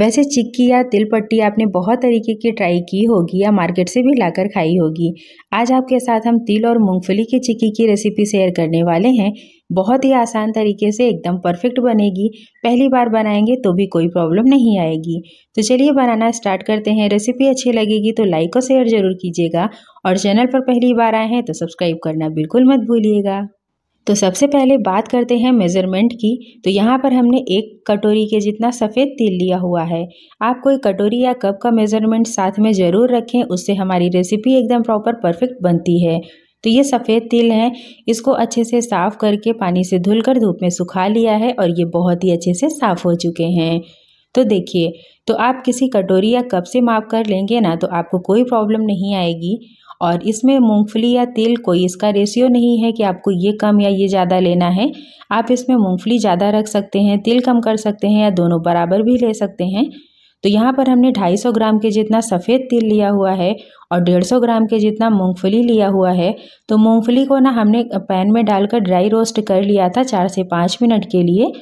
वैसे चिक्की या तिलपट्टी आपने बहुत तरीके की ट्राई की होगी या मार्केट से भी लाकर खाई होगी आज आपके साथ हम तिल और मूंगफली की चिक्की की रेसिपी शेयर करने वाले हैं बहुत ही आसान तरीके से एकदम परफेक्ट बनेगी पहली बार बनाएंगे तो भी कोई प्रॉब्लम नहीं आएगी तो चलिए बनाना स्टार्ट करते हैं रेसिपी अच्छी लगेगी तो लाइक और शेयर ज़रूर कीजिएगा और चैनल पर पहली बार आए हैं तो सब्सक्राइब करना बिल्कुल मत भूलिएगा तो सबसे पहले बात करते हैं मेज़रमेंट की तो यहाँ पर हमने एक कटोरी के जितना सफ़ेद तिल लिया हुआ है आप कोई कटोरी या कप का मेज़रमेंट साथ में ज़रूर रखें उससे हमारी रेसिपी एकदम प्रॉपर परफेक्ट बनती है तो ये सफ़ेद तिल है इसको अच्छे से साफ़ करके पानी से धुलकर धूप में सुखा लिया है और ये बहुत ही अच्छे से साफ़ हो चुके हैं तो देखिए तो आप किसी कटोरी या कप से माप कर लेंगे ना तो आपको कोई प्रॉब्लम नहीं आएगी और इसमें मूंगफली या तिल कोई इसका रेशियो नहीं है कि आपको ये कम या ये ज़्यादा लेना है आप इसमें मूंगफली ज़्यादा रख सकते हैं तिल कम कर सकते हैं या दोनों बराबर भी ले सकते हैं तो यहाँ पर हमने 250 ग्राम के जितना सफ़ेद तिल लिया हुआ है और 150 ग्राम के जितना मूंगफली लिया हुआ है तो मूंगफली को ना हमने पैन में डालकर ड्राई रोस्ट कर लिया था चार से पाँच मिनट के लिए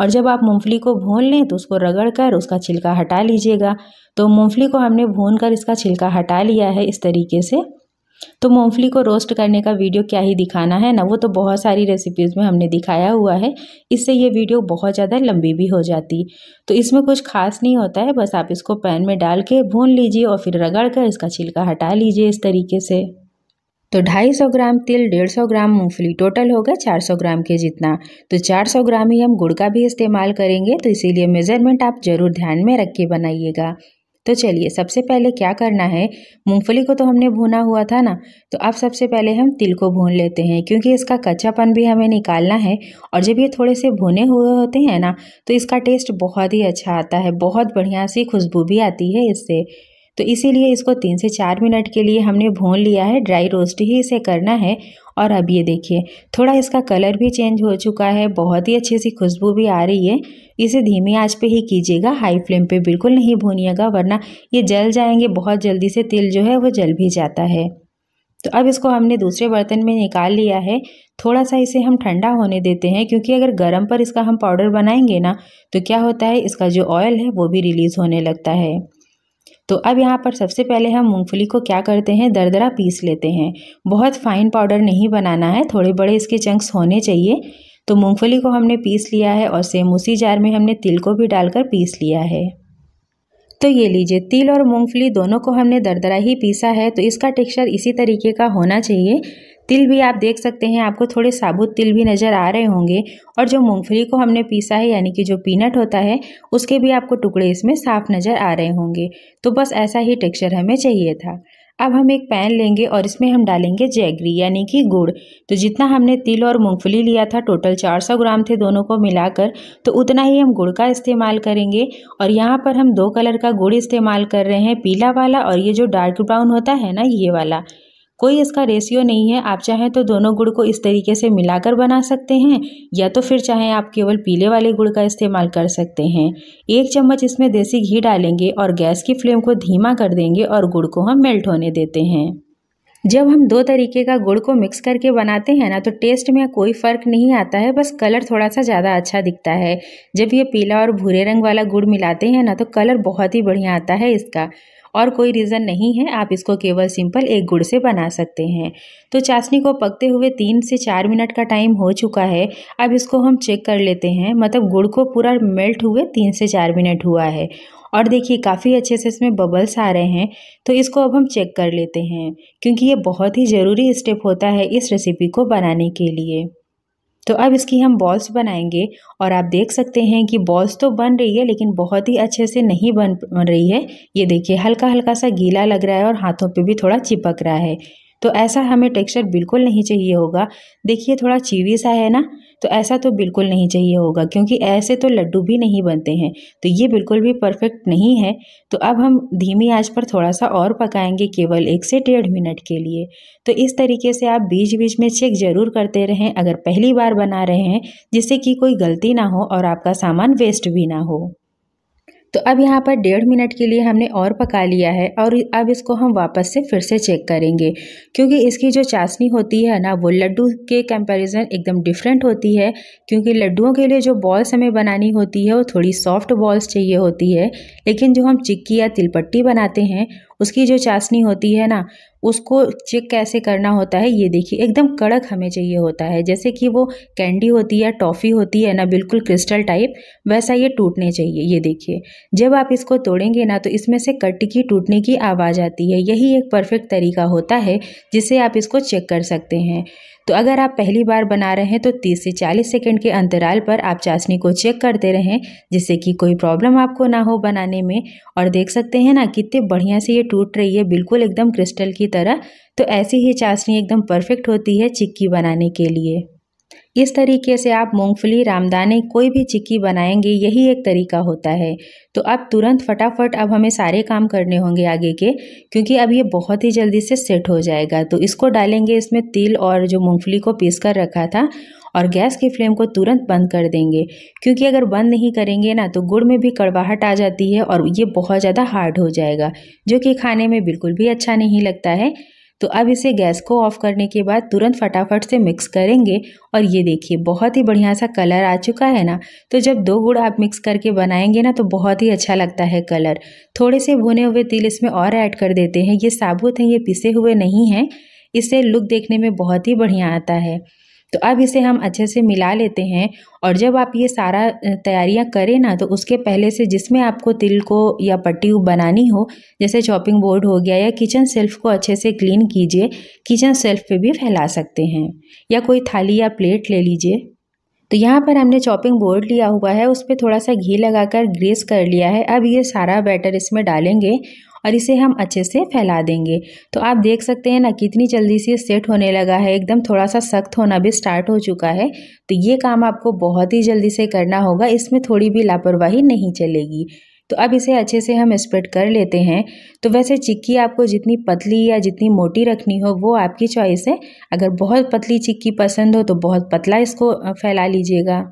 और जब आप मूंगफली को भून लें तो उसको रगड़ कर उसका छिलका हटा लीजिएगा तो मूंगफली को हमने भून कर इसका छिलका हटा लिया है इस तरीके से तो मूँगफली को रोस्ट करने का वीडियो क्या ही दिखाना है ना वो तो बहुत सारी रेसिपीज़ में हमने दिखाया हुआ है इससे ये वीडियो बहुत ज़्यादा लंबी भी हो जाती तो इसमें कुछ खास नहीं होता है बस आप इसको पैन में डाल के भून लीजिए और फिर रगड़ कर इसका छिलका हटा लीजिए इस तरीके से तो 250 ग्राम तिल 150 ग्राम मूंगफली टोटल होगा 400 ग्राम के जितना तो 400 ग्राम ही हम गुड़ का भी इस्तेमाल करेंगे तो इसीलिए मेज़रमेंट आप ज़रूर ध्यान में रख के बनाइएगा तो चलिए सबसे पहले क्या करना है मूंगफली को तो हमने भुना हुआ था ना तो अब सबसे पहले हम तिल को भून लेते हैं क्योंकि इसका कच्चापन भी हमें निकालना है और जब ये थोड़े से भुने हुए होते हैं ना तो इसका टेस्ट बहुत ही अच्छा आता है बहुत बढ़िया सी खुशबू भी आती है इससे तो इसीलिए इसको तीन से चार मिनट के लिए हमने भून लिया है ड्राई रोस्ट ही इसे करना है और अब ये देखिए थोड़ा इसका कलर भी चेंज हो चुका है बहुत ही अच्छी सी खुशबू भी आ रही है इसे धीमी आंच पे ही कीजिएगा हाई फ्लेम पे बिल्कुल नहीं भूनिएगा वरना ये जल जाएंगे बहुत जल्दी से तिल जो है वो जल भी जाता है तो अब इसको हमने दूसरे बर्तन में निकाल लिया है थोड़ा सा इसे हम ठंडा होने देते हैं क्योंकि अगर गर्म पर इसका हम पाउडर बनाएंगे ना तो क्या होता है इसका जो ऑयल है वो भी रिलीज़ होने लगता है तो अब यहाँ पर सबसे पहले हम मूंगफली को क्या करते हैं दरदरा पीस लेते हैं बहुत फाइन पाउडर नहीं बनाना है थोड़े बड़े इसके चंक्स होने चाहिए तो मूंगफली को हमने पीस लिया है और सेम उसी जार में हमने तिल को भी डालकर पीस लिया है तो ये लीजिए तिल और मूंगफली दोनों को हमने दरदरा ही पीसा है तो इसका टेक्सचर इसी तरीके का होना चाहिए तिल भी आप देख सकते हैं आपको थोड़े साबुत तिल भी नज़र आ रहे होंगे और जो मूंगफली को हमने पीसा है यानी कि जो पीनट होता है उसके भी आपको टुकड़े इसमें साफ नज़र आ रहे होंगे तो बस ऐसा ही टेक्सचर हमें चाहिए था अब हम एक पैन लेंगे और इसमें हम डालेंगे जैगरी यानी कि गुड़ तो जितना हमने तिल और मूंगफली लिया था टोटल 400 ग्राम थे दोनों को मिलाकर तो उतना ही हम गुड़ का इस्तेमाल करेंगे और यहाँ पर हम दो कलर का गुड़ इस्तेमाल कर रहे हैं पीला वाला और ये जो डार्क ब्राउन होता है ना ये वाला कोई इसका रेशियो नहीं है आप चाहें तो दोनों गुड़ को इस तरीके से मिलाकर बना सकते हैं या तो फिर चाहें आप केवल पीले वाले गुड़ का इस्तेमाल कर सकते हैं एक चम्मच इसमें देसी घी डालेंगे और गैस की फ्लेम को धीमा कर देंगे और गुड़ को हम मेल्ट होने देते हैं जब हम दो तरीके का गुड़ को मिक्स करके बनाते हैं ना तो टेस्ट में कोई फ़र्क नहीं आता है बस कलर थोड़ा सा ज़्यादा अच्छा दिखता है जब ये पीला और भूरे रंग वाला गुड़ मिलाते हैं ना तो कलर बहुत ही बढ़िया आता है इसका और कोई रीज़न नहीं है आप इसको केवल सिंपल एक गुड़ से बना सकते हैं तो चाशनी को पकते हुए तीन से चार मिनट का टाइम हो चुका है अब इसको हम चेक कर लेते हैं मतलब गुड़ को पूरा मेल्ट हुए तीन से चार मिनट हुआ है और देखिए काफ़ी अच्छे से इसमें बबल्स आ रहे हैं तो इसको अब हम चेक कर लेते हैं क्योंकि ये बहुत ही ज़रूरी स्टेप होता है इस रेसिपी को बनाने के लिए तो अब इसकी हम बॉल्स बनाएंगे और आप देख सकते हैं कि बॉल्स तो बन रही है लेकिन बहुत ही अच्छे से नहीं बन बन रही है ये देखिए हल्का हल्का सा गीला लग रहा है और हाथों पे भी थोड़ा चिपक रहा है तो ऐसा हमें टेक्सचर बिल्कुल नहीं चाहिए होगा देखिए थोड़ा चीवी सा है ना तो ऐसा तो बिल्कुल नहीं चाहिए होगा क्योंकि ऐसे तो लड्डू भी नहीं बनते हैं तो ये बिल्कुल भी परफेक्ट नहीं है तो अब हम धीमी आंच पर थोड़ा सा और पकाएंगे केवल एक से डेढ़ मिनट के लिए तो इस तरीके से आप बीच बीच में चेक ज़रूर करते रहें अगर पहली बार बना रहे हैं जिससे कि कोई गलती ना हो और आपका सामान वेस्ट भी ना हो तो अब यहाँ पर डेढ़ मिनट के लिए हमने और पका लिया है और अब इसको हम वापस से फिर से चेक करेंगे क्योंकि इसकी जो चाशनी होती है ना वो लड्डू के कंपैरिजन एकदम डिफरेंट होती है क्योंकि लड्डुओं के लिए जो बॉल्स हमें बनानी होती है वो थोड़ी सॉफ्ट बॉल्स चाहिए होती है लेकिन जो हम चिक्की या तिलपट्टी बनाते हैं उसकी जो चाशनी होती है ना उसको चेक कैसे करना होता है ये देखिए एकदम कड़क हमें चाहिए होता है जैसे कि वो कैंडी होती है टॉफ़ी होती है ना बिल्कुल क्रिस्टल टाइप वैसा ये टूटने चाहिए ये देखिए जब आप इसको तोड़ेंगे ना तो इसमें से कट की टूटने की आवाज़ आती है यही एक परफेक्ट तरीका होता है जिससे आप इसको चेक कर सकते हैं तो अगर आप पहली बार बना रहे हैं तो 30 से 40 सेकंड के अंतराल पर आप चाशनी को चेक करते रहें जिससे कि कोई प्रॉब्लम आपको ना हो बनाने में और देख सकते हैं ना कितने बढ़िया से ये टूट रही है बिल्कुल एकदम क्रिस्टल की तरह तो ऐसी ही चाशनी एकदम परफेक्ट होती है चिक्की बनाने के लिए इस तरीके से आप मूंगफली रामदाने कोई भी चिक्की बनाएंगे यही एक तरीका होता है तो अब तुरंत फटाफट अब हमें सारे काम करने होंगे आगे के क्योंकि अब ये बहुत ही जल्दी से सेट हो जाएगा तो इसको डालेंगे इसमें तिल और जो मूंगफली को पीस कर रखा था और गैस की फ्लेम को तुरंत बंद कर देंगे क्योंकि अगर बंद नहीं करेंगे ना तो गुड़ में भी कड़वाहट आ जाती है और ये बहुत ज़्यादा हार्ड हो जाएगा जो कि खाने में बिल्कुल भी अच्छा नहीं लगता है तो अब इसे गैस को ऑफ करने के बाद तुरंत फटाफट से मिक्स करेंगे और ये देखिए बहुत ही बढ़िया सा कलर आ चुका है ना तो जब दो गुड़ आप मिक्स करके बनाएंगे ना तो बहुत ही अच्छा लगता है कलर थोड़े से भुने हुए तिल इसमें और ऐड कर देते हैं ये साबुत हैं ये पिसे हुए नहीं हैं इससे लुक देखने में बहुत ही बढ़िया आता है तो अब इसे हम अच्छे से मिला लेते हैं और जब आप ये सारा तैयारियां करें ना तो उसके पहले से जिसमें आपको तिल को या पट्टी बनानी हो जैसे चॉपिंग बोर्ड हो गया या किचन सेल्फ को अच्छे से क्लीन कीजिए किचन सेल्फ पे भी फैला सकते हैं या कोई थाली या प्लेट ले लीजिए तो यहाँ पर हमने चॉपिंग बोर्ड लिया हुआ है उस पर थोड़ा सा घी लगाकर ग्रेस कर लिया है अब ये सारा बैटर इसमें डालेंगे और इसे हम अच्छे से फैला देंगे तो आप देख सकते हैं ना कितनी जल्दी से सेट होने लगा है एकदम थोड़ा सा सख्त होना भी स्टार्ट हो चुका है तो ये काम आपको बहुत ही जल्दी से करना होगा इसमें थोड़ी भी लापरवाही नहीं चलेगी तो अब इसे अच्छे से हम स्प्रेड कर लेते हैं तो वैसे चिक्की आपको जितनी पतली या जितनी मोटी रखनी हो वो आपकी चॉइस है अगर बहुत पतली चिक्की पसंद हो तो बहुत पतला इसको फैला लीजिएगा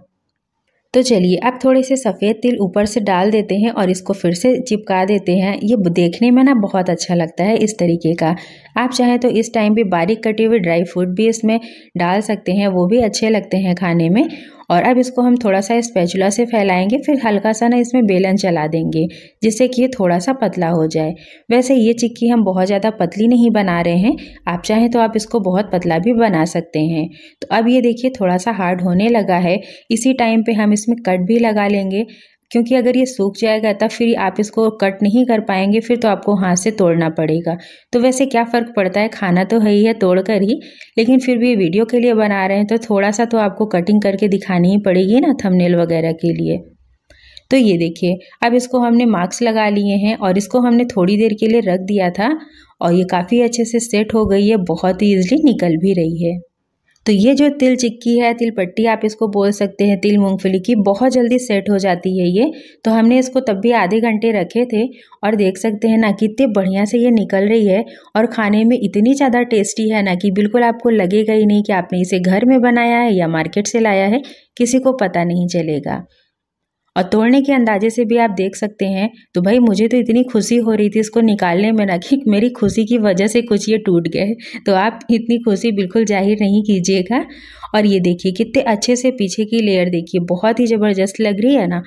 तो चलिए अब थोड़े से सफ़ेद तिल ऊपर से डाल देते हैं और इसको फिर से चिपका देते हैं ये देखने में ना बहुत अच्छा लगता है इस तरीके का आप चाहें तो इस टाइम भी बारीक कटे हुए ड्राई फ्रूट भी इसमें डाल सकते हैं वो भी अच्छे लगते हैं खाने में और अब इसको हम थोड़ा सा स्पैचुला से फैलाएंगे फिर हल्का सा ना इसमें बेलन चला देंगे जिससे कि ये थोड़ा सा पतला हो जाए वैसे ये चिक्की हम बहुत ज़्यादा पतली नहीं बना रहे हैं आप चाहें तो आप इसको बहुत पतला भी बना सकते हैं तो अब ये देखिए थोड़ा सा हार्ड होने लगा है इसी टाइम पर हम इसमें कट भी लगा लेंगे क्योंकि अगर ये सूख जाएगा तब फिर आप इसको कट नहीं कर पाएंगे फिर तो आपको हाथ से तोड़ना पड़ेगा तो वैसे क्या फ़र्क पड़ता है खाना तो है ही है तोड़ कर ही लेकिन फिर भी वीडियो के लिए बना रहे हैं तो थोड़ा सा तो आपको कटिंग करके दिखानी ही पड़ेगी ना थंबनेल वगैरह के लिए तो ये देखिए अब इसको हमने मार्क्स लगा लिए हैं और इसको हमने थोड़ी देर के लिए रख दिया था और ये काफ़ी अच्छे से सेट हो गई है बहुत ही ईजिली निकल भी रही है तो ये जो तिल चिक्की है तिल पट्टी आप इसको बोल सकते हैं तिल मूंगफली की बहुत जल्दी सेट हो जाती है ये तो हमने इसको तब भी आधे घंटे रखे थे और देख सकते हैं ना कितने बढ़िया से ये निकल रही है और खाने में इतनी ज़्यादा टेस्टी है ना कि बिल्कुल आपको लगेगा ही नहीं कि आपने इसे घर में बनाया है या मार्केट से लाया है किसी को पता नहीं चलेगा और तोड़ने के अंदाजे से भी आप देख सकते हैं तो भाई मुझे तो इतनी खुशी हो रही थी इसको निकालने में ना कि मेरी खुशी की वजह से कुछ ये टूट गए तो आप इतनी खुशी बिल्कुल जाहिर नहीं कीजिएगा और ये देखिए कितने अच्छे से पीछे की लेयर देखिए बहुत ही ज़बरदस्त लग रही है ना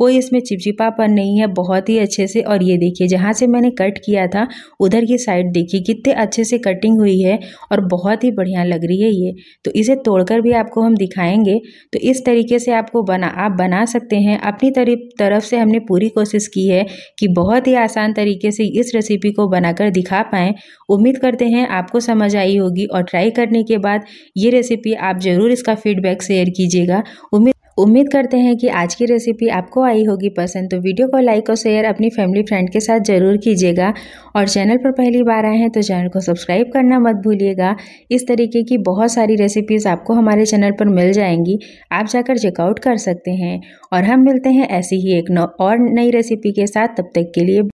कोई इसमें चिपचिपापन नहीं है बहुत ही अच्छे से और ये देखिए जहाँ से मैंने कट किया था उधर की साइड देखिए कितने अच्छे से कटिंग हुई है और बहुत ही बढ़िया लग रही है ये तो इसे तोड़कर भी आपको हम दिखाएंगे तो इस तरीके से आपको बना आप बना सकते हैं अपनी तरफ से हमने पूरी कोशिश की है कि बहुत ही आसान तरीके से इस रेसिपी को बनाकर दिखा पाएँ उम्मीद करते हैं आपको समझ आई होगी और ट्राई करने के बाद ये रेसिपी आप ज़रूर इसका फीडबैक शेयर कीजिएगा उम्मीद उम्मीद करते हैं कि आज की रेसिपी आपको आई होगी पसंद तो वीडियो को लाइक और शेयर अपनी फैमिली फ्रेंड के साथ ज़रूर कीजिएगा और चैनल पर पहली बार आए हैं तो चैनल को सब्सक्राइब करना मत भूलिएगा इस तरीके की बहुत सारी रेसिपीज़ आपको हमारे चैनल पर मिल जाएंगी आप जाकर चेकआउट कर सकते हैं और हम मिलते हैं ऐसी ही एक और नई रेसिपी के साथ तब तक के लिए